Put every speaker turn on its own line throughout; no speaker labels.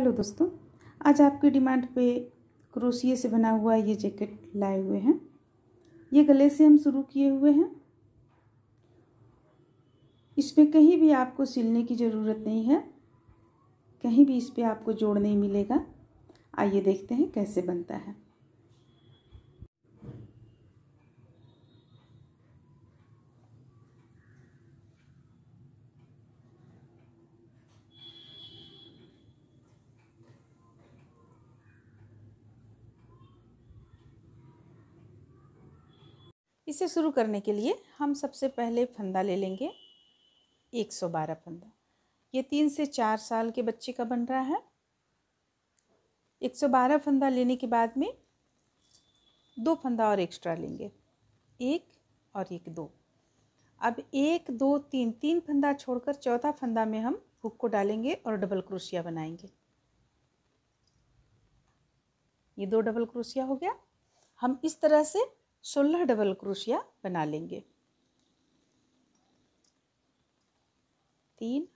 hello दोस्तों आज आपके डिमांड पे क्रोशिए से बना हुआ ये जैकेट लाए हुए हैं ये गले से हम शुरू किए हुए हैं इस पर कहीं भी आपको सिलने की ज़रूरत नहीं है कहीं भी इस पर आपको जोड़ नहीं मिलेगा आइए देखते हैं कैसे बनता है इसे शुरू करने के लिए हम सबसे पहले फंदा ले लेंगे 112 फंदा ये तीन से चार साल के बच्चे का बन रहा है 112 फंदा लेने के बाद में दो फंदा और एक्स्ट्रा लेंगे एक और एक दो अब एक दो तीन तीन फंदा छोड़कर चौथा फंदा में हम हुक को डालेंगे और डबल क्रोशिया बनाएंगे ये दो डबल क्रोशिया हो गया हम इस तरह से सोलह डबल क्रोशिया बना लेंगे तीन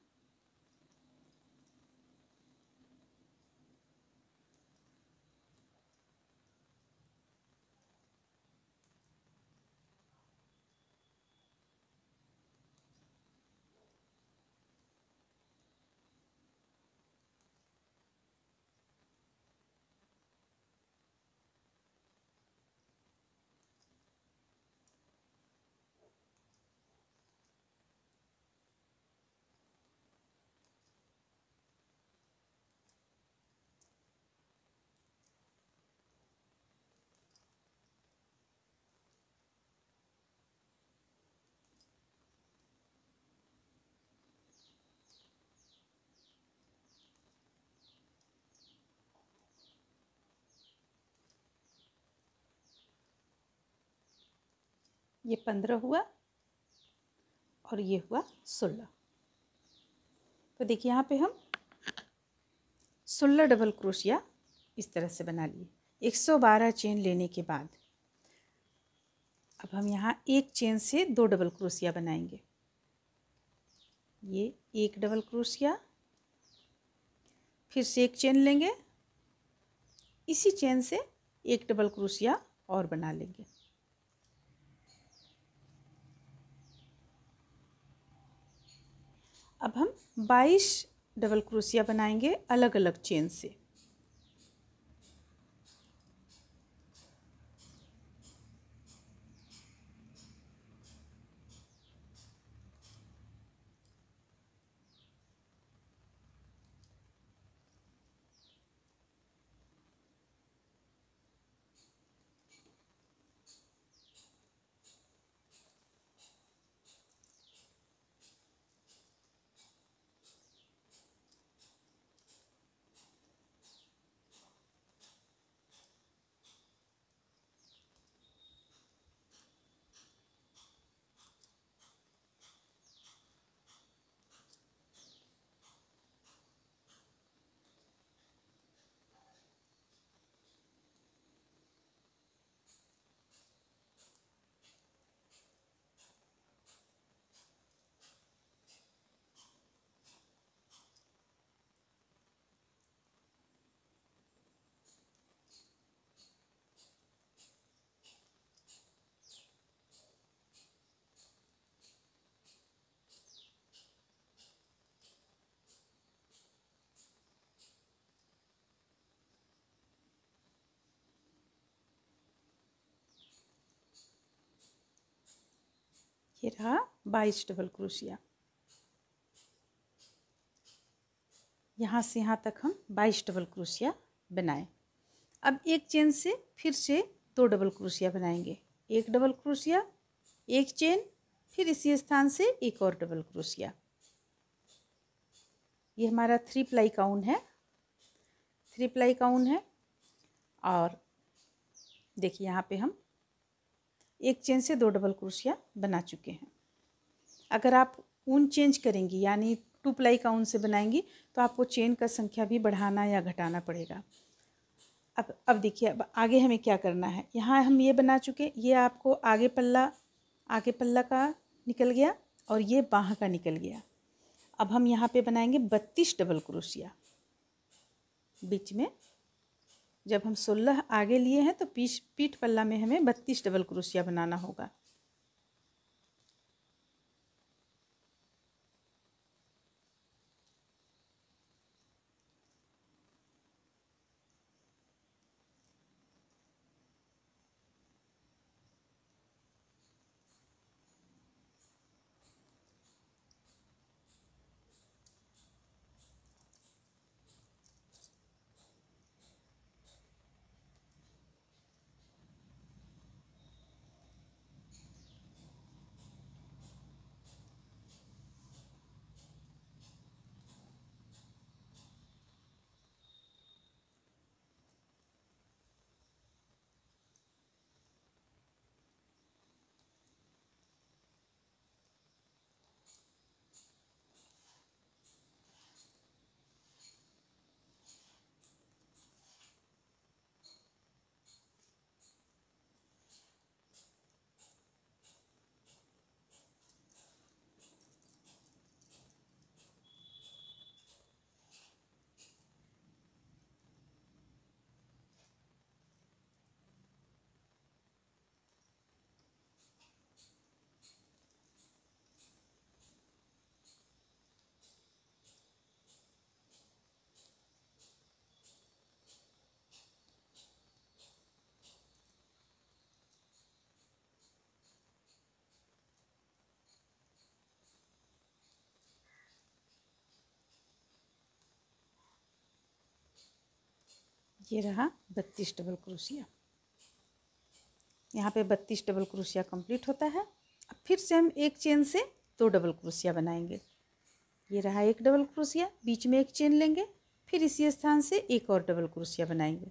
ये पंद्रह हुआ और ये हुआ सोलह तो देखिए यहाँ पे हम सोलह डबल क्रोशिया इस तरह से बना लिए एक सौ बारह चेन लेने के बाद अब हम यहाँ एक चेन से दो डबल क्रोशिया बनाएंगे ये एक डबल क्रोशिया फिर से एक चेन लेंगे इसी चेन से एक डबल क्रोशिया और बना लेंगे अब हम 22 डबल क्रोसिया बनाएंगे अलग अलग चेन से ये रहा बाईस डबल क्रोशिया यहाँ से यहाँ तक हम बाईस डबल क्रोशिया बनाए अब एक चेन से फिर से दो डबल क्रोशिया बनाएंगे एक डबल क्रोशिया एक चेन फिर इसी स्थान से एक और डबल क्रोशिया ये हमारा थ्री प्लाई काउन है थ्री प्लाई काउन है और देखिए यहाँ पे हम एक चेन से दो डबल क्रोशिया बना चुके हैं अगर आप ऊन चेंज करेंगी यानी टू प्लाई का ऊन से बनाएंगी तो आपको चेन का संख्या भी बढ़ाना या घटाना पड़ेगा अब अब देखिए अब आगे हमें क्या करना है यहाँ हम ये बना चुके ये आपको आगे पल्ला आगे पल्ला का निकल गया और ये बाह का निकल गया अब हम यहाँ पे बनाएंगे बत्तीस डबल क्रोशिया बीच में जब हम सोलह आगे लिए हैं तो पीठ पल्ला में हमें बत्तीस डबल क्रोशिया बनाना होगा ये रहा बत्तीस डबल क्रोशिया यहाँ पे बत्तीस डबल क्रोशिया कंप्लीट होता है अब फिर से हम एक चेन से दो डबल क्रोशिया बनाएंगे ये रहा एक डबल क्रोशिया बीच में एक चेन लेंगे फिर इसी स्थान से एक और डबल क्रोशिया बनाएंगे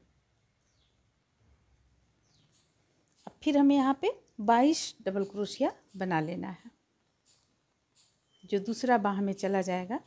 अब फिर हमें यहाँ पे बाईस डबल क्रोशिया बना लेना है जो दूसरा बाह में चला जाएगा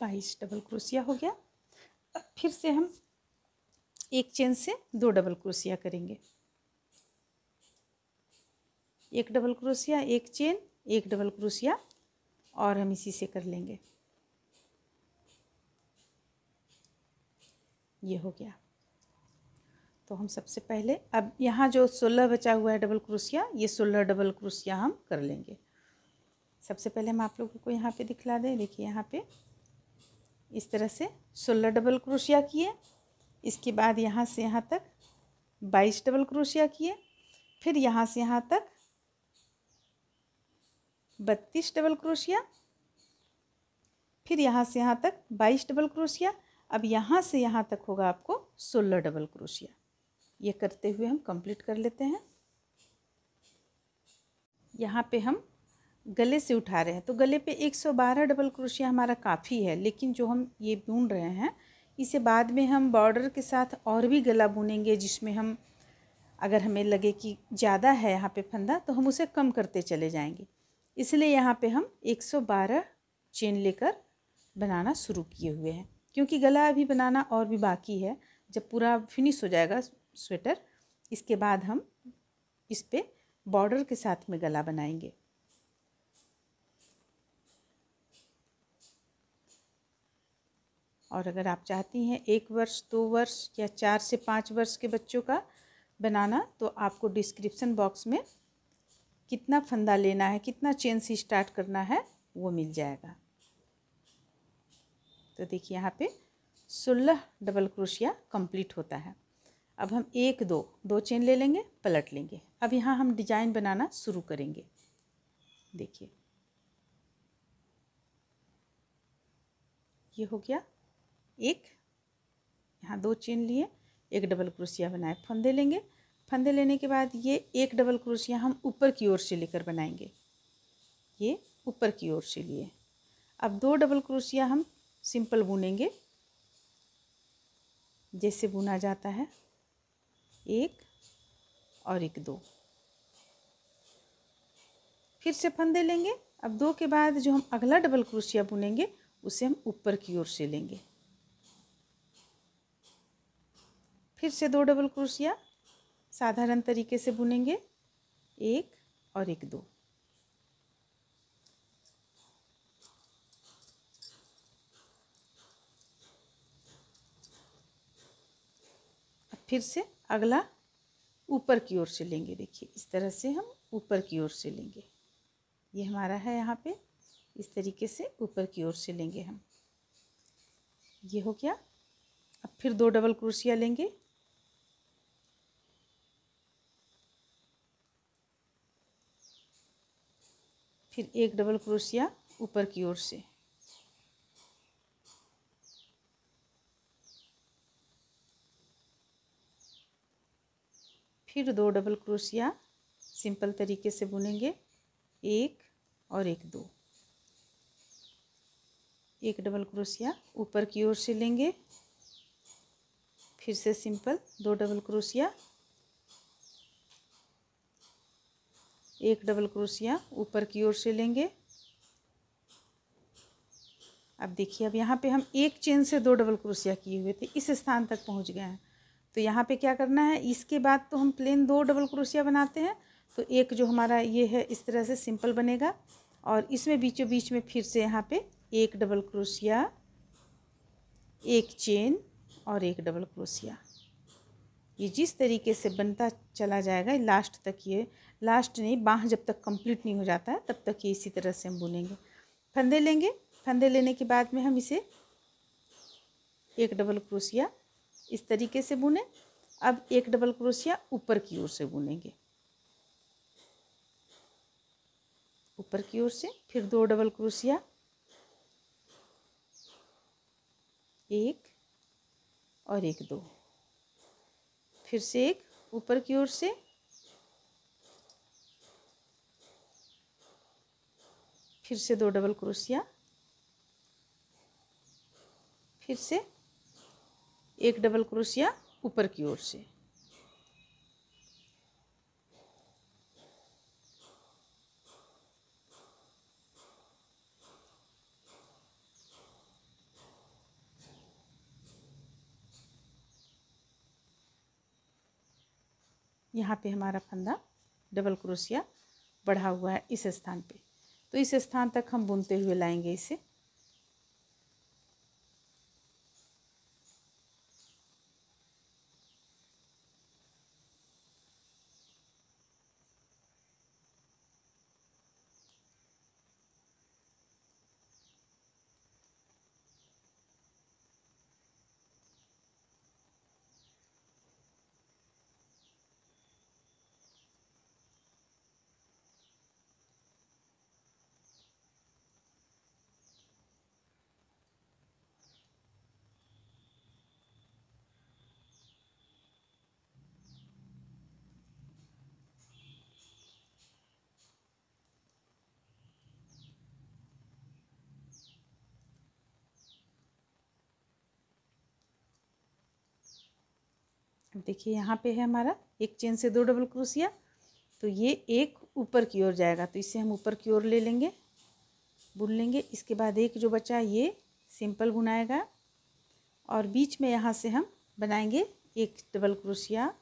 बाईस डबल क्रोसिया हो गया अब फिर से हम एक चेन से दो डबल क्रोसिया करेंगे एक डबल क्रोसिया एक चेन एक डबल क्रोसिया और हम इसी से कर लेंगे ये हो गया तो हम सबसे पहले अब यहाँ जो सोलह बचा हुआ है डबल क्रोसिया ये सोलह डबल क्रोसिया हम कर लेंगे सबसे पहले हम आप लोगों को यहाँ पे दिखला दें देखिए यहाँ पे इस तरह से सोलह डबल क्रोशिया किए इसके बाद यहाँ से यहाँ तक बाईस डबल क्रोशिया किए फिर यहाँ से यहाँ तक बत्तीस डबल क्रोशिया फिर यहाँ से यहाँ तक बाईस डबल क्रोशिया अब यहाँ से यहाँ तक होगा आपको सोलह डबल क्रोशिया ये करते हुए हम कंप्लीट कर लेते हैं यहाँ पे हम गले से उठा रहे हैं तो गले पे 112 डबल क्रोशिया हमारा काफ़ी है लेकिन जो हम ये बुन रहे हैं इसे बाद में हम बॉर्डर के साथ और भी गला बुनेंगे जिसमें हम अगर हमें लगे कि ज़्यादा है यहाँ पे फंदा तो हम उसे कम करते चले जाएंगे इसलिए यहाँ पे हम 112 चेन लेकर बनाना शुरू किए हुए हैं क्योंकि गला अभी बनाना और भी बाकी है जब पूरा फिनिश हो जाएगा स्वेटर इसके बाद हम इस पर बॉर्डर के साथ में गला बनाएंगे और अगर आप चाहती हैं एक वर्ष दो वर्ष या चार से पाँच वर्ष के बच्चों का बनाना तो आपको डिस्क्रिप्सन बॉक्स में कितना फंदा लेना है कितना चेन से स्टार्ट करना है वो मिल जाएगा तो देखिए यहाँ पे सोलह डबल क्रोशिया कंप्लीट होता है अब हम एक दो दो चेन ले लेंगे पलट लेंगे अब यहाँ हम डिजाइन बनाना शुरू करेंगे देखिए ये हो गया एक यहाँ दो चेन लिए एक डबल क्रोशिया बनाए फंदे लेंगे फंदे लेने के बाद ये एक डबल क्रोशिया हम ऊपर की ओर से लेकर बनाएंगे ये ऊपर की ओर से लिए अब दो डबल क्रोशिया हम सिंपल बुनेंगे जैसे बुना जाता है एक और एक दो फिर से फंदे लेंगे अब दो के बाद जो हम अगला डबल क्रोशिया बुनेंगे उसे हम ऊपर की ओर से लेंगे फिर से दो डबल क्रोशिया साधारण तरीके से बुनेंगे एक और एक दो फिर से अगला ऊपर की ओर से लेंगे देखिए इस तरह से हम ऊपर की ओर से लेंगे ये हमारा है यहाँ पे इस तरीके से ऊपर की ओर से लेंगे हम ये हो गया अब फिर दो डबल क्रोशिया लेंगे फिर एक डबल क्रोशिया ऊपर की ओर से फिर दो डबल क्रोशिया सिंपल तरीके से बुनेंगे एक और एक दो एक डबल क्रोशिया ऊपर की ओर से लेंगे फिर से सिंपल दो डबल क्रोशिया एक डबल क्रोशिया ऊपर की ओर से लेंगे अब देखिए अब यहाँ पे हम एक चेन से दो डबल क्रोशिया किए हुए थे इस स्थान तक पहुँच गए हैं तो यहाँ पे क्या करना है इसके बाद तो हम प्लेन दो डबल क्रोशिया बनाते हैं तो एक जो हमारा ये है इस तरह से सिंपल बनेगा और इसमें बीचों बीच में फिर से यहाँ पे एक डबल क्रोशिया एक चेन और एक डबल क्रोशिया ये जिस तरीके से बनता चला जाएगा लास्ट तक ये लास्ट नहीं बाह जब तक कंप्लीट नहीं हो जाता है तब तक ये इसी तरह से हम बुनेंगे फंदे लेंगे फंदे लेने के बाद में हम इसे एक डबल क्रोशिया इस तरीके से बुने अब एक डबल क्रोशिया ऊपर की ओर से बुनेंगे ऊपर की ओर से फिर दो डबल क्रोशिया एक और एक दो फिर से एक ऊपर की ओर से फिर से दो डबल क्रोशिया फिर से एक डबल क्रोशिया ऊपर की ओर से यहाँ पे हमारा फंदा डबल क्रोशिया बढ़ा हुआ है इस स्थान पे तो इस स्थान तक हम बुनते हुए लाएंगे इसे देखिए यहाँ पे है हमारा एक चेन से दो डबल क्रोसिया तो ये एक ऊपर की ओर जाएगा तो इसे हम ऊपर की ओर ले लेंगे बुन लेंगे इसके बाद एक जो बचा ये सिंपल बुनाएगा और बीच में यहाँ से हम बनाएंगे एक डबल क्रोशिया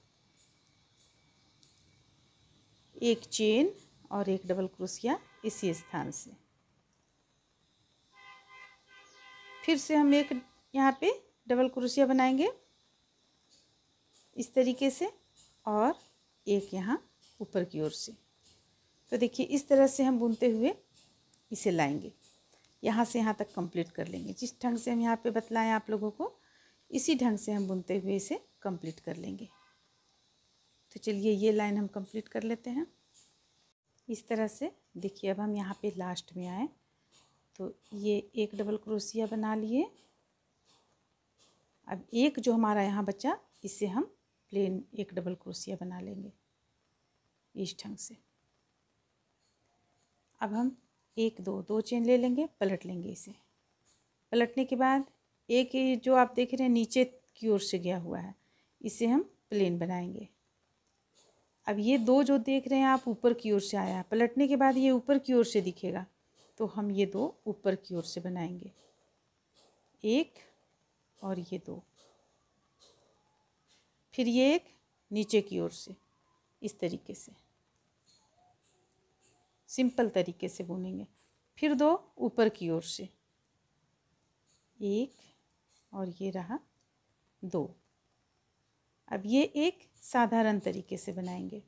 एक चेन और एक डबल क्रोशिया इसी स्थान से फिर से हम एक यहाँ पे डबल क्रोशिया बनाएंगे इस तरीके से और एक यहाँ ऊपर की ओर से तो देखिए इस तरह से हम बुनते हुए इसे लाएंगे यहाँ से यहाँ तक कंप्लीट कर लेंगे जिस ढंग से हम यहाँ पे बतलाएं आप लोगों को इसी ढंग से हम बुनते हुए इसे कंप्लीट कर लेंगे तो चलिए ये लाइन हम कंप्लीट कर लेते हैं इस तरह से देखिए अब हम यहाँ पे लास्ट में आए तो ये एक डबल क्रोसिया बना लिए अब एक जो हमारा यहाँ बचा इसे हम प्लेन एक डबल क्रोसिया बना लेंगे इस ढंग से अब हम एक दो दो चेन ले लेंगे पलट लेंगे इसे पलटने के बाद एक जो आप देख रहे हैं नीचे की ओर से गया हुआ है इसे हम प्लेन बनाएंगे अब ये दो जो देख रहे हैं आप ऊपर की ओर से आया है पलटने के बाद ये ऊपर की ओर से दिखेगा तो हम ये दो ऊपर की ओर से बनाएंगे एक और ये दो फिर ये एक नीचे की ओर से इस तरीके से सिंपल तरीके से बुनेंगे फिर दो ऊपर की ओर से एक और ये रहा दो अब ये एक साधारण तरीके से बनाएंगे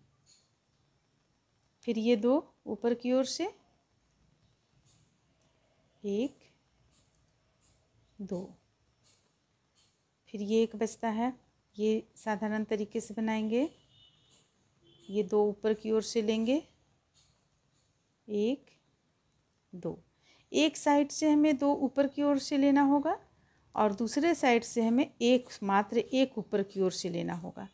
फिर ये दो ऊपर की ओर से एक दो फिर ये एक बचता है ये साधारण तरीके से बनाएंगे ये दो ऊपर की ओर से लेंगे एक दो एक साइड से हमें दो ऊपर की ओर से लेना होगा और दूसरे साइड से हमें एक मात्र एक ऊपर की ओर से लेना होगा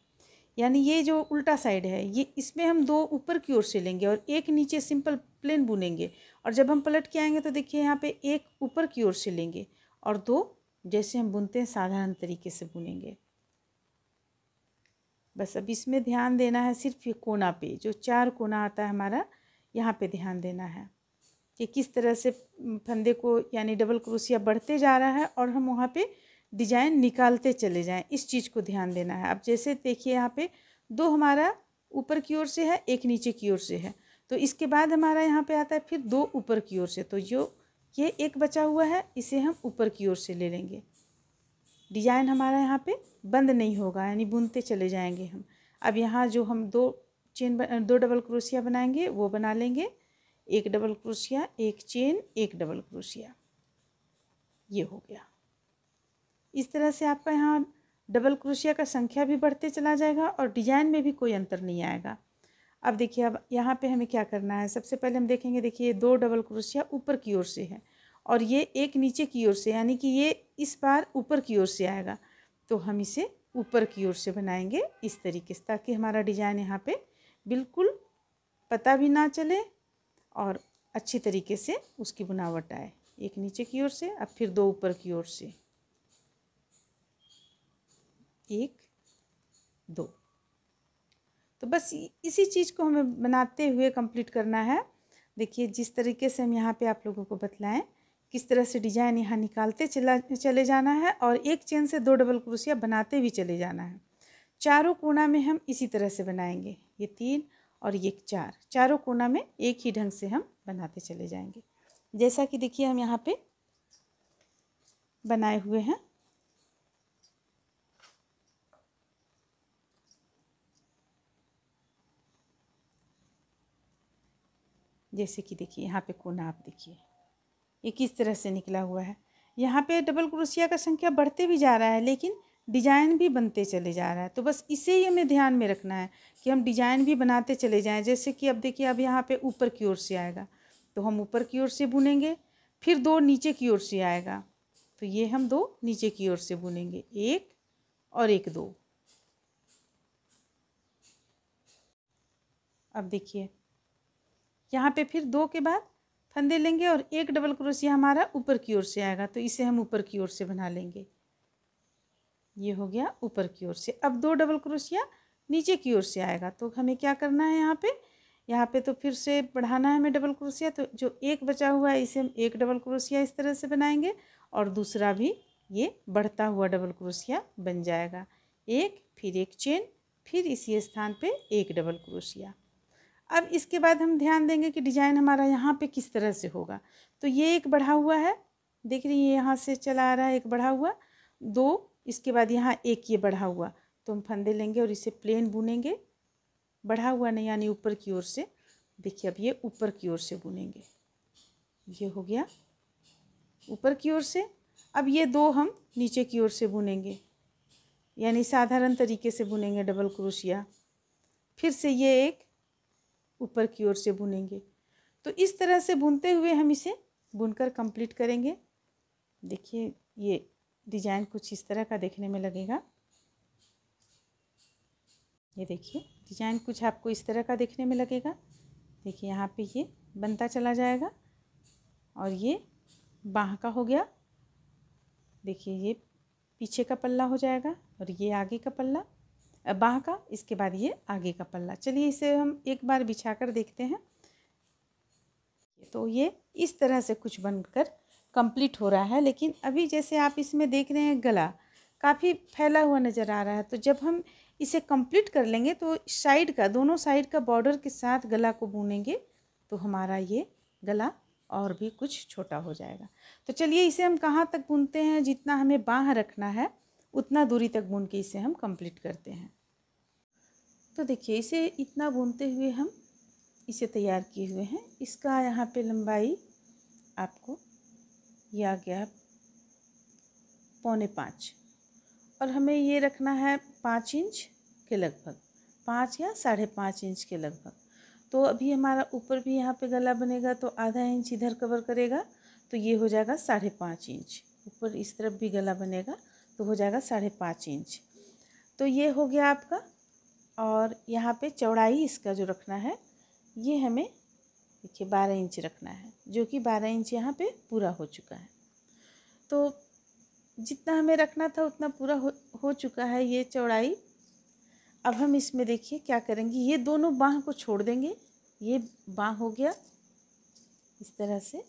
यानी ये जो उल्टा साइड है ये इसमें हम दो ऊपर की ओर से लेंगे और एक नीचे सिंपल प्लेन बुनेंगे और जब हम पलट के आएंगे तो देखिए यहाँ पे एक ऊपर की ओर से लेंगे और दो जैसे हम बुनते हैं साधारण तरीके से बुनेंगे बस अब इसमें ध्यान देना है सिर्फ ये कोना पे जो चार कोना आता है हमारा यहाँ पे ध्यान देना है कि किस तरह से फंदे को यानी डबल क्रोसिया बढ़ते जा रहा है और हम वहाँ पे डिजाइन निकालते चले जाएं इस चीज़ को ध्यान देना है अब जैसे देखिए यहाँ पे दो हमारा ऊपर की ओर से है एक नीचे की ओर से है तो इसके बाद हमारा यहाँ पर आता है फिर दो ऊपर की ओर से तो जो ये एक बचा हुआ है इसे हम ऊपर की ओर से ले लेंगे डिज़ाइन हमारा यहाँ पे बंद नहीं होगा यानी बुनते चले जाएंगे हम अब यहाँ जो हम दो चेन दो डबल क्रोशिया बनाएंगे वो बना लेंगे एक डबल क्रोशिया एक चेन एक डबल क्रोशिया ये हो गया इस तरह से आपका यहाँ डबल क्रोशिया का संख्या भी बढ़ते चला जाएगा और डिजाइन में भी कोई अंतर नहीं आएगा अब देखिए अब यहाँ पे हमें क्या करना है सबसे पहले हम देखेंगे देखिए दो डबल क्रोशिया ऊपर की ओर से है और ये एक नीचे की ओर से यानी कि ये इस बार ऊपर की ओर से आएगा तो हम इसे ऊपर की ओर से बनाएंगे इस तरीके से ताकि हमारा डिज़ाइन यहाँ पे बिल्कुल पता भी ना चले और अच्छी तरीके से उसकी बनावट आए एक नीचे की ओर से और फिर दो ऊपर की ओर से एक दो तो बस इसी चीज़ को हमें बनाते हुए कंप्लीट करना है देखिए जिस तरीके से हम यहाँ पे आप लोगों को बतलाएँ किस तरह से डिजाइन यहाँ निकालते चला चले जाना है और एक चेन से दो डबल क्रोशिया बनाते भी चले जाना है चारों कोना में हम इसी तरह से बनाएंगे ये तीन और ये चार चारों कोना में एक ही ढंग से हम बनाते चले जाएंगे जैसा कि देखिए हम यहाँ पे बनाए हुए हैं जैसे कि देखिए यहाँ पे कोना आप देखिए ये किस तरह से निकला हुआ है यहाँ पे डबल क्रोशिया का संख्या बढ़ते भी जा रहा है लेकिन डिजाइन भी बनते चले जा रहा है तो बस इसे ही हमें ध्यान में रखना है कि हम डिजाइन भी बनाते चले जाएं जैसे कि अब देखिए अब यहाँ पे ऊपर की ओर से आएगा तो हम ऊपर की ओर से बुनेंगे फिर दो नीचे की ओर से आएगा तो ये हम दो नीचे की ओर से बुनेंगे एक और एक दो अब देखिए यहाँ पे फिर दो के बाद फंदे लेंगे और एक डबल क्रोशिया हमारा ऊपर की ओर से आएगा तो इसे हम ऊपर की ओर से बना लेंगे ये हो गया ऊपर की ओर से अब दो डबल क्रोशिया नीचे की ओर से आएगा तो हमें क्या करना है यहाँ पे यहाँ पे तो फिर से बढ़ाना है हमें डबल क्रोशिया तो जो एक बचा हुआ है इसे हम एक डबल क्रोशिया इस तरह से बनाएंगे और दूसरा भी ये बढ़ता हुआ डबल क्रोशिया बन जाएगा एक फिर एक चेन फिर इसी स्थान पे एक डबल क्रोशिया अब इसके बाद हम ध्यान देंगे कि डिज़ाइन हमारा यहाँ पे किस तरह से होगा तो ये एक बढ़ा हुआ है देख रही है यहाँ से चला आ रहा है एक बढ़ा हुआ दो इसके बाद यहाँ एक ये बढ़ा हुआ तो हम फंदे लेंगे और इसे प्लेन बुनेंगे बढ़ा हुआ नहीं यानी ऊपर की ओर से देखिए अब ये ऊपर की ओर से बुनेंगे ये हो गया ऊपर की ओर से अब ये दो हम नीचे की ओर से बुनेंगे यानी साधारण तरीके से बुनेंगे डबल क्रोशिया फिर से ये एक ऊपर की ओर से बुनेंगे तो इस तरह से बुनते हुए हम इसे बुनकर कंप्लीट करेंगे देखिए ये डिजाइन कुछ इस तरह का देखने में लगेगा ये देखिए डिजाइन कुछ आपको इस तरह का देखने में लगेगा देखिए यहाँ पे ये बनता चला जाएगा और ये बाह का हो गया देखिए ये पीछे का पल्ला हो जाएगा और ये आगे का पल्ला बाह का इसके बाद ये आगे का पल्ला चलिए इसे हम एक बार बिछा कर देखते हैं तो ये इस तरह से कुछ बनकर कंप्लीट हो रहा है लेकिन अभी जैसे आप इसमें देख रहे हैं गला काफ़ी फैला हुआ नज़र आ रहा है तो जब हम इसे कंप्लीट कर लेंगे तो साइड का दोनों साइड का बॉर्डर के साथ गला को बुनेंगे तो हमारा ये गला और भी कुछ छोटा हो जाएगा तो चलिए इसे हम कहाँ तक बुनते हैं जितना हमें बाह रखना है उतना दूरी तक बुन के इसे हम कंप्लीट करते हैं तो देखिए इसे इतना बुनते हुए हम इसे तैयार किए हुए हैं इसका यहाँ पे लंबाई आपको यह आ गया पौने पाँच और हमें ये रखना है पाँच इंच के लगभग पाँच या साढ़े पाँच इंच के लगभग तो अभी हमारा ऊपर भी यहाँ पे गला बनेगा तो आधा इंच इधर कवर करेगा तो ये हो जाएगा साढ़े पाँच इंच ऊपर इस तरफ भी गला बनेगा तो हो जाएगा साढ़े पाँच इंच तो ये हो गया आपका और यहाँ पे चौड़ाई इसका जो रखना है ये हमें देखिए बारह इंच रखना है जो कि बारह इंच यहाँ पे पूरा हो चुका है तो जितना हमें रखना था उतना पूरा हो हो चुका है ये चौड़ाई अब हम इसमें देखिए क्या करेंगे ये दोनों बाँह को छोड़ देंगे ये बाँह हो गया इस तरह से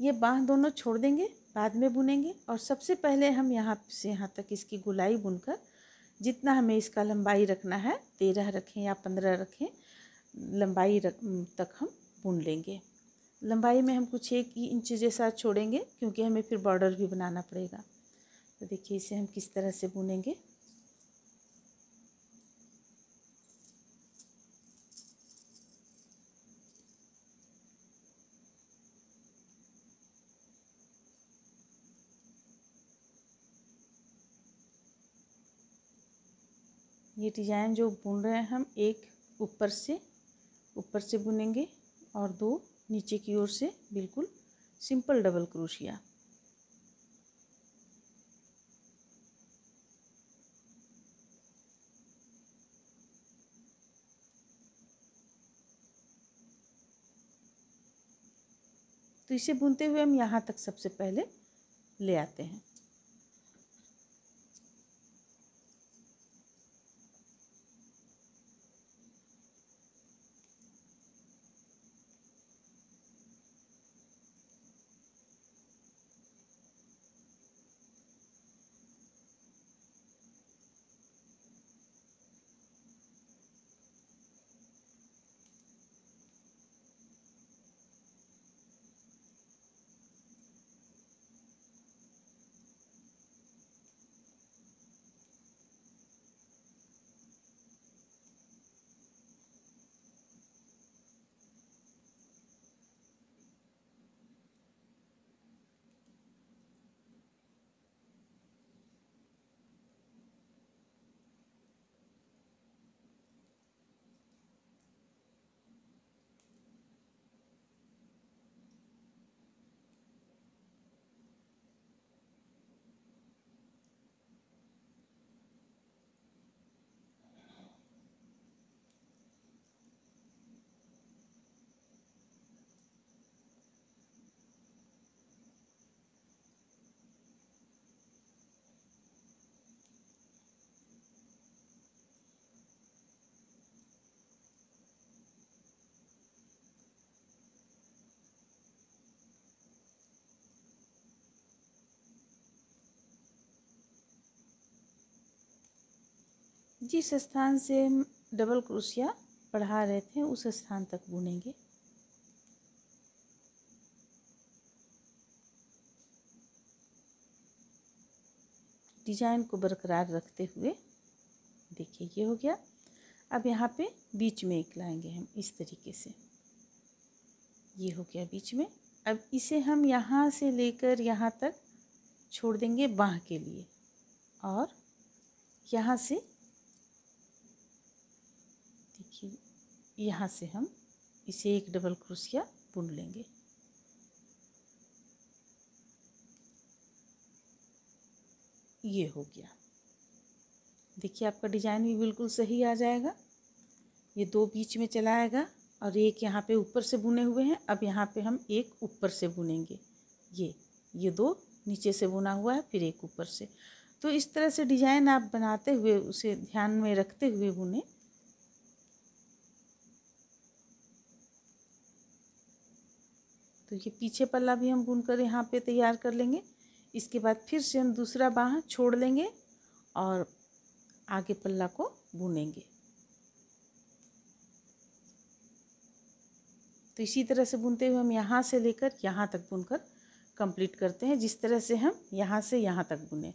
ये बाँह दोनों छोड़ देंगे बाद में बुनेंगे और सबसे पहले हम यहाँ से यहाँ तक इसकी गुलाई बुनकर जितना हमें इसका लंबाई रखना है तेरह रखें या पंद्रह रखें लंबाई रख तक हम बुन लेंगे लंबाई में हम कुछ एक ही इंच जैसा छोड़ेंगे क्योंकि हमें फिर बॉर्डर भी बनाना पड़ेगा तो देखिए इसे हम किस तरह से बुनेंगे ये डिज़ाइन जो बुन रहे हैं हम एक ऊपर से ऊपर से बुनेंगे और दो नीचे की ओर से बिल्कुल सिंपल डबल क्रोशिया तो इसे बुनते हुए हम यहाँ तक सबसे पहले ले आते हैं जिस स्थान से हम डबल क्रोशिया बढ़ा रहे थे उस स्थान तक बुनेंगे डिजाइन को बरकरार रखते हुए देखिए ये हो गया अब यहाँ पे बीच में एक लाएंगे हम इस तरीके से ये हो गया बीच में अब इसे हम यहाँ से लेकर यहाँ तक छोड़ देंगे बाह के लिए और यहाँ से यहाँ से हम इसे एक डबल क्रोशिया बुन लेंगे ये हो गया देखिए आपका डिज़ाइन भी बिल्कुल सही आ जाएगा ये दो बीच में चला आएगा और एक यहाँ पे ऊपर से बुने हुए हैं अब यहाँ पे हम एक ऊपर से बुनेंगे ये ये दो नीचे से बुना हुआ है फिर एक ऊपर से तो इस तरह से डिज़ाइन आप बनाते हुए उसे ध्यान में रखते हुए बुने तो ये पीछे पल्ला भी हम बुन कर यहाँ पे तैयार कर लेंगे इसके बाद फिर से हम दूसरा बाह छोड़ लेंगे और आगे पल्ला को बुनेंगे तो इसी तरह से बुनते हुए हम यहाँ से लेकर यहाँ तक बुनकर कंप्लीट करते हैं जिस तरह से हम यहाँ से यहाँ तक बुने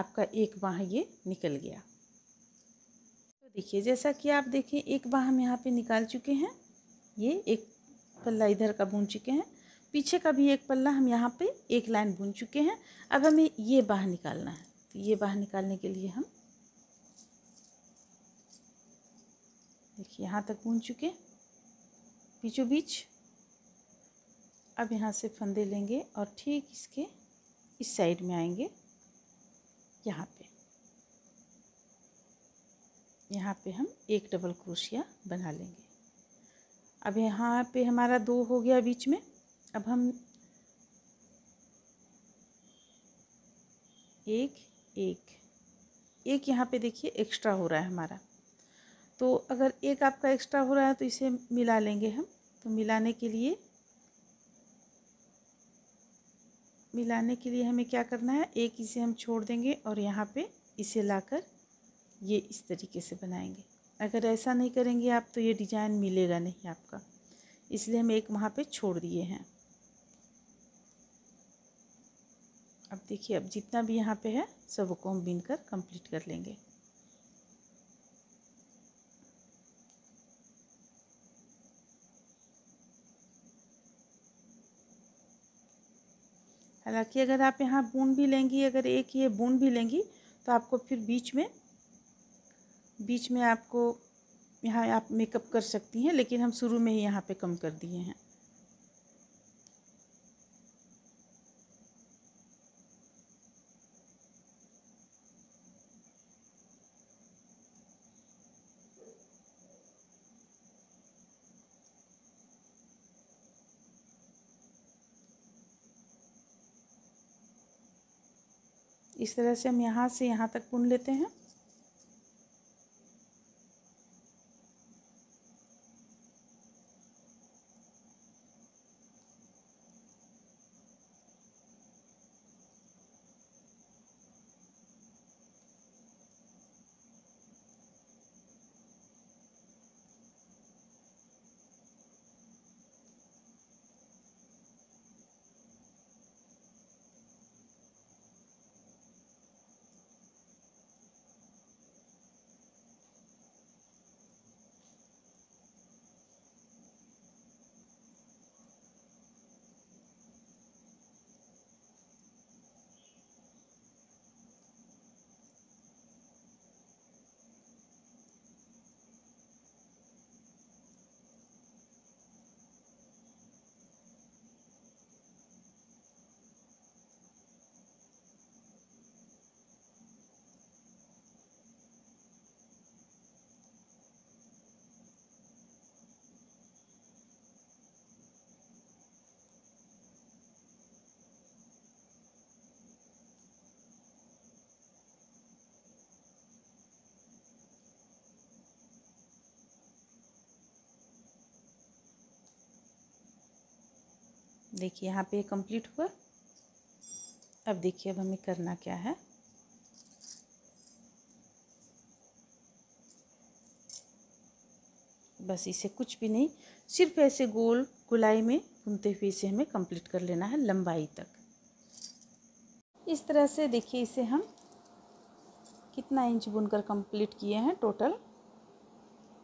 आपका एक बाह ये निकल गया तो देखिए जैसा कि आप देखें एक बाह हम यहाँ पे निकाल चुके हैं ये एक पल्ला इधर का बुन चुके हैं पीछे का भी एक पल्ला हम यहाँ पे एक लाइन बुन चुके हैं अब हमें ये बाह निकालना है तो ये बाह निकालने के लिए हम देखिए यहाँ तक बुन चुके बीचों बीच अब यहाँ से फंदे लेंगे और ठीक इसके इस साइड में आएंगे यहाँ पे यहाँ पे हम एक डबल क्रोशिया बना लेंगे अब यहाँ पे हमारा दो हो गया बीच में अब हम एक एक एक यहाँ पे देखिए एक्स्ट्रा हो रहा है हमारा तो अगर एक आपका एक्स्ट्रा हो रहा है तो इसे मिला लेंगे हम तो मिलाने के लिए मिलाने के लिए हमें क्या करना है एक इसे हम छोड़ देंगे और यहाँ पे इसे लाकर ये इस तरीके से बनाएंगे अगर ऐसा नहीं करेंगे आप तो ये डिज़ाइन मिलेगा नहीं आपका इसलिए हम एक वहाँ पे छोड़ दिए हैं अब देखिए अब जितना भी यहाँ पे है सबको हम बीन कर कंप्लीट कर लेंगे हालांकि अगर आप यहाँ बून भी लेंगी अगर एक ये बून भी लेंगी तो आपको फिर बीच में बीच में आपको यहाँ आप मेकअप कर सकती हैं लेकिन हम शुरू में ही यहाँ पे कम कर दिए हैं इस तरह से हम यहाँ से यहाँ तक बुन लेते हैं देखिए यहाँ पे कंप्लीट हुआ अब देखिए अब हमें करना क्या है बस इसे कुछ भी नहीं सिर्फ ऐसे गोल गुलाई में बुनते हुए इसे हमें कंप्लीट कर लेना है लंबाई तक इस तरह से देखिए इसे हम कितना इंच बुनकर कंप्लीट किए हैं टोटल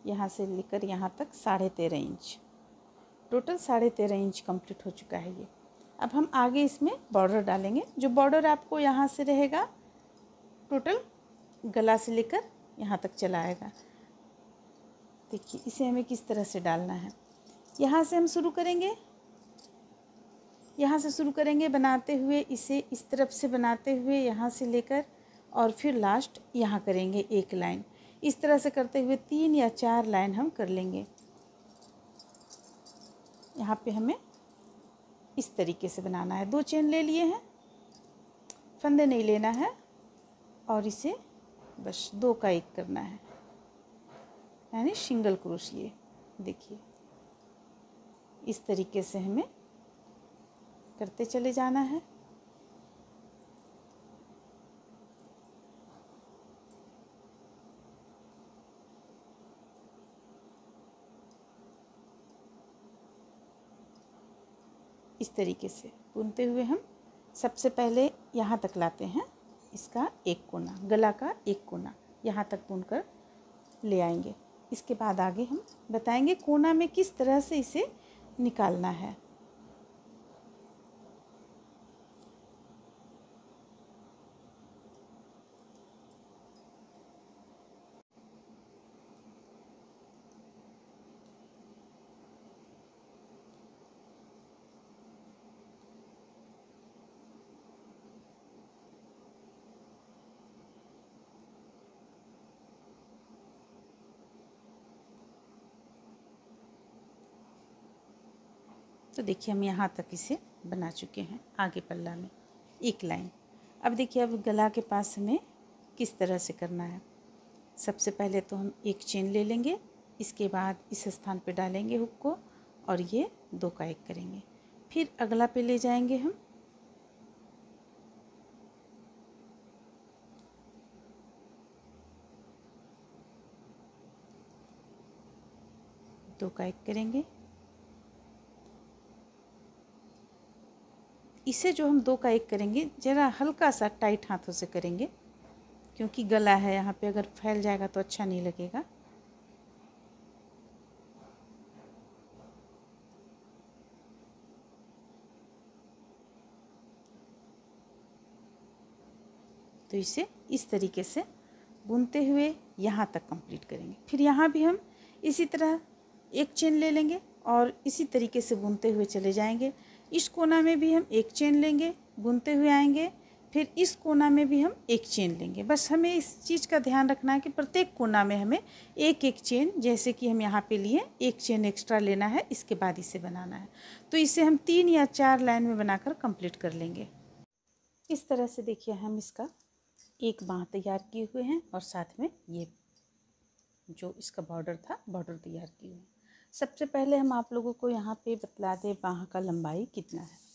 यहाँ से लेकर यहाँ तक साढ़े तेरह इंच टोटल साढ़े तेरह इंच कंप्लीट हो चुका है ये अब हम आगे इसमें बॉर्डर डालेंगे जो बॉर्डर आपको यहाँ से रहेगा टोटल गला से लेकर यहाँ तक चला आएगा देखिए इसे हमें किस तरह से डालना है यहाँ से हम शुरू करेंगे यहाँ से शुरू करेंगे बनाते हुए इसे इस तरफ से बनाते हुए यहाँ से लेकर और फिर लास्ट यहाँ करेंगे एक लाइन इस तरह से करते हुए तीन या चार लाइन हम कर लेंगे यहाँ पे हमें इस तरीके से बनाना है दो चेन ले लिए हैं फंदे नहीं लेना है और इसे बस दो का एक करना है यानी सिंगल क्रोश ये देखिए इस तरीके से हमें करते चले जाना है इस तरीके से बुनते हुए हम सबसे पहले यहाँ तक लाते हैं इसका एक कोना गला का एक कोना यहाँ तक बुन कर ले आएंगे इसके बाद आगे हम बताएंगे कोना में किस तरह से इसे निकालना है देखिए हम यहाँ तक इसे बना चुके हैं आगे पल्ला में एक लाइन अब देखिए अब गला के पास हमें किस तरह से करना है सबसे पहले तो हम एक चेन ले लेंगे इसके बाद इस स्थान पर डालेंगे हुक को और ये दो का एक करेंगे फिर अगला पे ले जाएंगे हम दो का एक करेंगे इसे जो हम दो का एक करेंगे ज़रा हल्का सा टाइट हाथों से करेंगे क्योंकि गला है यहाँ पे अगर फैल जाएगा तो अच्छा नहीं लगेगा तो इसे इस तरीके से बुनते हुए यहाँ तक कंप्लीट करेंगे फिर यहाँ भी हम इसी तरह एक चेन ले लेंगे और इसी तरीके से बुनते हुए चले जाएंगे इस कोना में भी हम एक चेन लेंगे बुनते हुए आएंगे फिर इस कोना में भी हम एक चेन लेंगे बस हमें इस चीज़ का ध्यान रखना है कि प्रत्येक कोना में हमें एक एक चेन जैसे कि हम यहाँ पे लिए एक चेन एक्स्ट्रा लेना है इसके बाद इसे बनाना है तो इसे हम तीन या चार लाइन में बनाकर कंप्लीट कर लेंगे इस तरह से देखिए हम इसका एक बाँह तैयार किए हुए हैं और साथ में ये जो इसका बॉर्डर था बॉर्डर तैयार किए हुए हैं सबसे पहले हम आप लोगों को यहाँ पे बतला दें बाह का लंबाई कितना है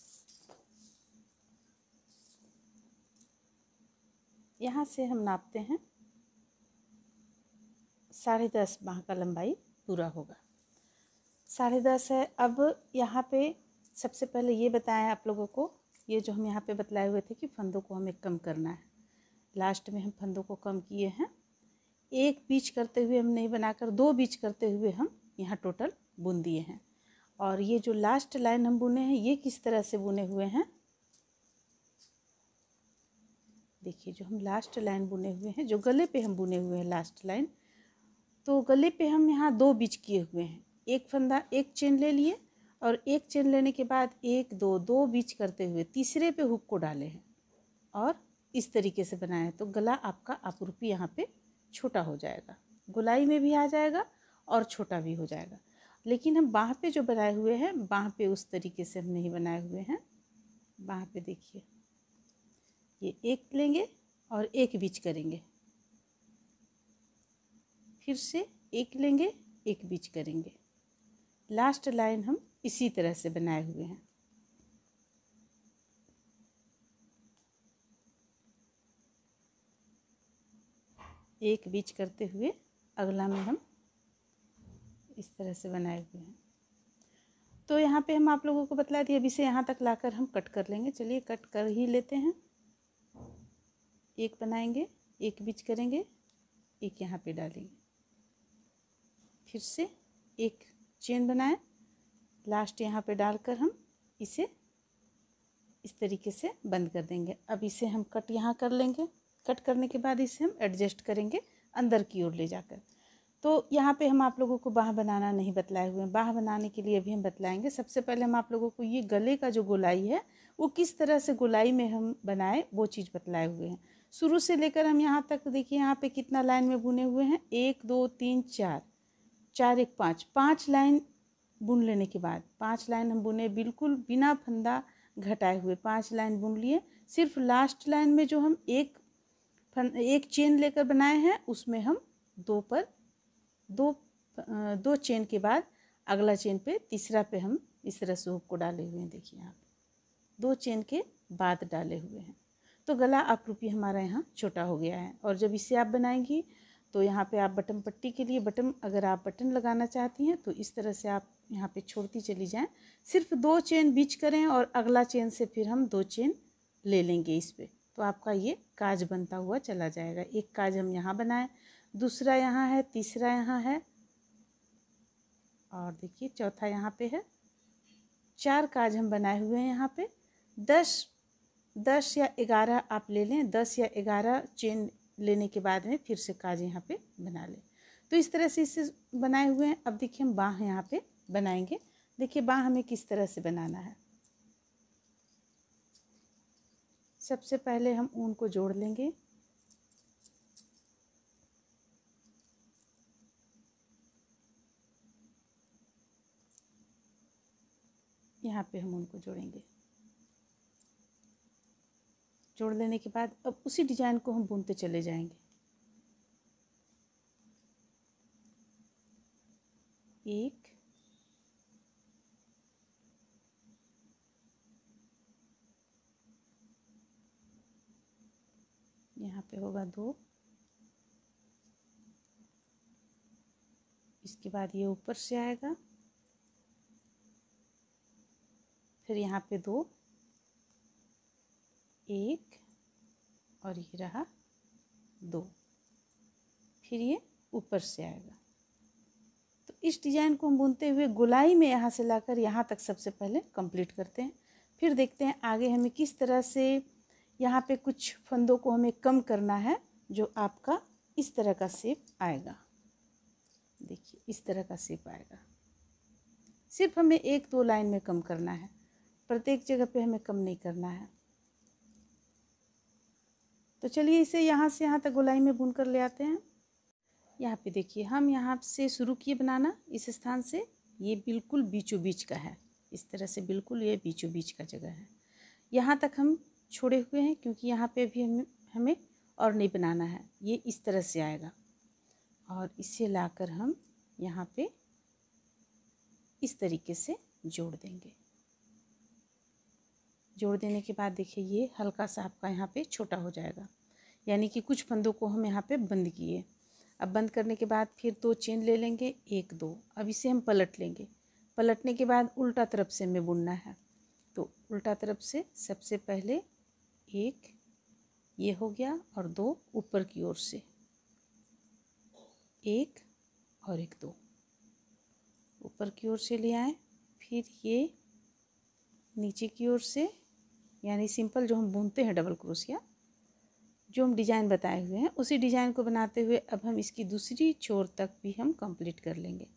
यहाँ से हम नापते हैं साढ़े दस बाह का लंबाई पूरा होगा साढ़े दस है अब यहाँ पे सबसे पहले ये बताएं आप लोगों को ये जो हम यहाँ पे बतलाए हुए थे कि फंदों को हमें कम करना है लास्ट में हम फंदों को कम किए हैं एक बीच करते हुए हम नहीं बनाकर दो बीच करते हुए हम यहाँ टोटल बुन दिए हैं और ये जो लास्ट लाइन हम बुने हैं ये किस तरह से बुने हुए हैं देखिए जो हम लास्ट लाइन बुने हुए हैं जो गले पे हम बुने हुए हैं लास्ट लाइन तो गले पे हम यहाँ दो बीच किए हुए हैं एक फंदा एक चेन ले लिए और एक चेन लेने के बाद एक दो दो बीच करते हुए तीसरे पे हुक को डाले हैं और इस तरीके से बनाए तो गला आपका आपूर्पी यहाँ पे छोटा हो जाएगा गुलाई में भी आ जाएगा और छोटा भी हो जाएगा लेकिन हम बाह पे जो बनाए हुए हैं बाह पे उस तरीके से हम नहीं बनाए हुए हैं बाह पे देखिए ये एक लेंगे और एक बीच करेंगे फिर से एक लेंगे एक बीच करेंगे लास्ट लाइन हम इसी तरह से बनाए हुए हैं एक बीच करते हुए अगला में हम इस तरह से बनाए हुए हैं तो यहाँ पे हम आप लोगों को बतला दिए अभी से यहाँ तक लाकर हम कट कर लेंगे चलिए कट कर ही लेते हैं एक बनाएंगे एक बीच करेंगे एक यहाँ पे डालेंगे फिर से एक चेन बनाएं लास्ट यहाँ पे डालकर हम इसे इस तरीके से बंद कर देंगे अब इसे हम कट यहाँ कर लेंगे कट करने के बाद इसे हम एडजस्ट करेंगे अंदर की ओर ले जाकर तो यहाँ पे हम आप लोगों को बाह बनाना नहीं बतलाए हुए हैं बाह बनाने के लिए भी हम बतलाएंगे सबसे पहले हम आप लोगों को ये गले का जो गोलाई है वो किस तरह से गोलाई में हम बनाए वो चीज़ बतलाए हुए हैं शुरू से लेकर हम यहाँ तक देखिए यहाँ पे कितना लाइन में बुने हुए हैं एक दो तीन चार चार एक पाँच पाँच लाइन बुन लेने के बाद पाँच लाइन हम बुने बिल्कुल बिना फंदा घटाए हुए पाँच लाइन बुन लिए सिर्फ लास्ट लाइन में जो हम एक फन एक चेन लेकर बनाए हैं उसमें हम दो पर दो दो चेन के बाद अगला चेन पे तीसरा पे हम इस तरह से हुक को डाले हुए हैं देखिए आप दो चेन के बाद डाले हुए हैं तो गला आपरूपी हमारा यहाँ छोटा हो गया है और जब इसे आप बनाएंगी तो यहाँ पे आप बटन पट्टी के लिए बटन अगर आप बटन लगाना चाहती हैं तो इस तरह से आप यहाँ पे छोड़ती चली जाएं सिर्फ दो चेन बीच करें और अगला चेन से फिर हम दो चेन ले लेंगे इस पर तो आपका ये काज बनता हुआ चला जाएगा एक काज हम यहाँ बनाएं दूसरा यहाँ है तीसरा यहाँ है और देखिए चौथा यहाँ पे है चार काज हम बनाए हुए हैं यहाँ पे दस दस या ग्यारह आप ले लें दस या ग्यारह चेन लेने के बाद में फिर से काज यहाँ पे बना लें तो इस तरह से इसे बनाए हुए हैं अब देखिए हम बाह यहाँ पे बनाएंगे देखिए बाँह हमें किस तरह से बनाना है सबसे पहले हम ऊन को जोड़ लेंगे यहाँ पे हम उनको जोड़ेंगे जोड़ लेने के बाद अब उसी डिज़ाइन को हम बुनते चले जाएंगे एक यहाँ पे होगा दो इसके बाद ये ऊपर से आएगा फिर यहाँ पे दो एक और ये रहा दो फिर ये ऊपर से आएगा तो इस डिज़ाइन को हम बुनते हुए गुलाई में यहाँ से लाकर यहाँ तक सबसे पहले कंप्लीट करते हैं फिर देखते हैं आगे हमें किस तरह से यहाँ पे कुछ फंदों को हमें कम करना है जो आपका इस तरह का सेप आएगा देखिए इस तरह का सेप आएगा सिर्फ हमें एक दो लाइन में कम करना है प्रत्येक जगह पे हमें कम नहीं करना है तो चलिए इसे यहाँ से यहाँ तक गोलाई में बुन कर ले आते हैं यहाँ पे देखिए हम यहाँ से शुरू किए बनाना इस स्थान से ये बिल्कुल बीचों बीच का है इस तरह से बिल्कुल ये बीचों बीच का जगह है यहाँ तक हम छोड़े हुए हैं क्योंकि यहाँ पे भी हमें हमें और नहीं बनाना है ये इस तरह से आएगा और इसे लाकर हम यहाँ पे इस तरीके से जोड़ देंगे जोड़ देने के बाद देखिए ये हल्का सा आपका यहाँ पे छोटा हो जाएगा यानी कि कुछ फंदों को हम यहाँ पे बंद किए अब बंद करने के बाद फिर दो चेन ले लेंगे एक दो अब इसे हम पलट लेंगे पलटने के बाद उल्टा तरफ से हमें बुनना है तो उल्टा तरफ से सबसे पहले एक ये हो गया और दो ऊपर की ओर से एक और एक दो ऊपर की ओर से ले आए फिर ये नीचे की ओर से यानी सिंपल जो हम बुनते हैं डबल क्रोशिया जो हम डिज़ाइन बताए हुए हैं उसी डिज़ाइन को बनाते हुए अब हम इसकी दूसरी छोर तक भी हम कंप्लीट कर लेंगे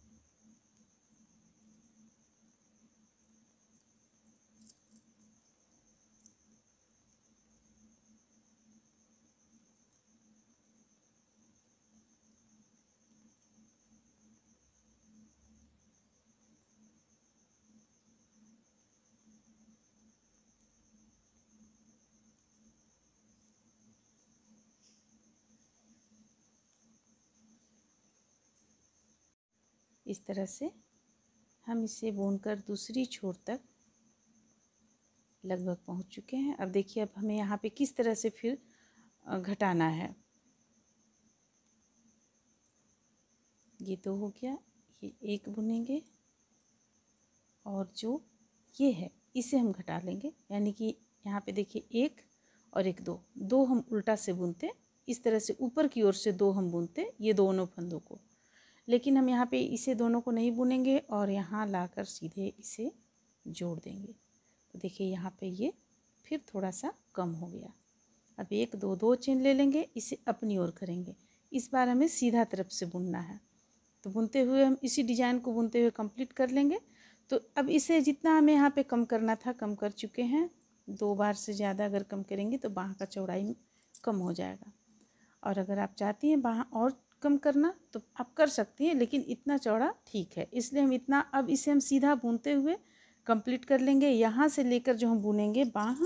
इस तरह से हम इसे बुनकर दूसरी छोर तक लगभग पहुंच चुके हैं अब देखिए अब हमें यहाँ पे किस तरह से फिर घटाना है ये दो तो हो गया ये एक बुनेंगे और जो ये है इसे हम घटा लेंगे यानी कि यहाँ पे देखिए एक और एक दो दो हम उल्टा से बुनते इस तरह से ऊपर की ओर से दो हम बुनते ये दोनों फंदों को लेकिन हम यहाँ पे इसे दोनों को नहीं बुनेंगे और यहाँ लाकर सीधे इसे जोड़ देंगे तो देखिए यहाँ पे ये फिर थोड़ा सा कम हो गया अब एक दो दो चेन ले लेंगे इसे अपनी ओर करेंगे इस बार हमें सीधा तरफ से बुनना है तो बुनते हुए हम इसी डिज़ाइन को बुनते हुए कंप्लीट कर लेंगे तो अब इसे जितना हमें यहाँ पे कम करना था कम कर चुके हैं दो बार से ज़्यादा अगर कम करेंगे तो बाह का चौड़ाई कम हो जाएगा और अगर आप चाहती हैं बाह और कम करना तो आप कर सकती हैं लेकिन इतना चौड़ा ठीक है इसलिए हम इतना अब इसे हम सीधा बुनते हुए कंप्लीट कर लेंगे यहाँ से लेकर जो हम बुनेंगे बाह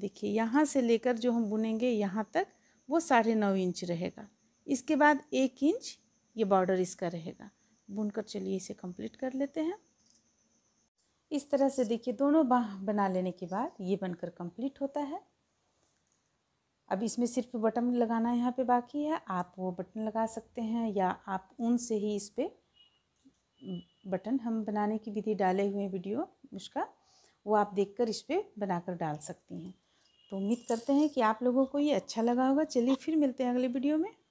देखिए यहाँ से लेकर जो हम बुनेंगे यहाँ तक वो साढ़े नौ इंच रहेगा इसके बाद एक इंच ये बॉर्डर इसका रहेगा बुनकर चलिए इसे कंप्लीट कर लेते हैं इस तरह से देखिए दोनों बाह बना लेने के बाद ये बनकर कंप्लीट होता है अब इसमें सिर्फ बटन लगाना यहाँ पे बाकी है आप वो बटन लगा सकते हैं या आप ऊन से ही इस पर बटन हम बनाने की विधि डाले हुए वीडियो उसका वो आप देखकर इस पर बनाकर डाल सकती हैं तो उम्मीद करते हैं कि आप लोगों को ये अच्छा लगा होगा चलिए फिर मिलते हैं अगले वीडियो में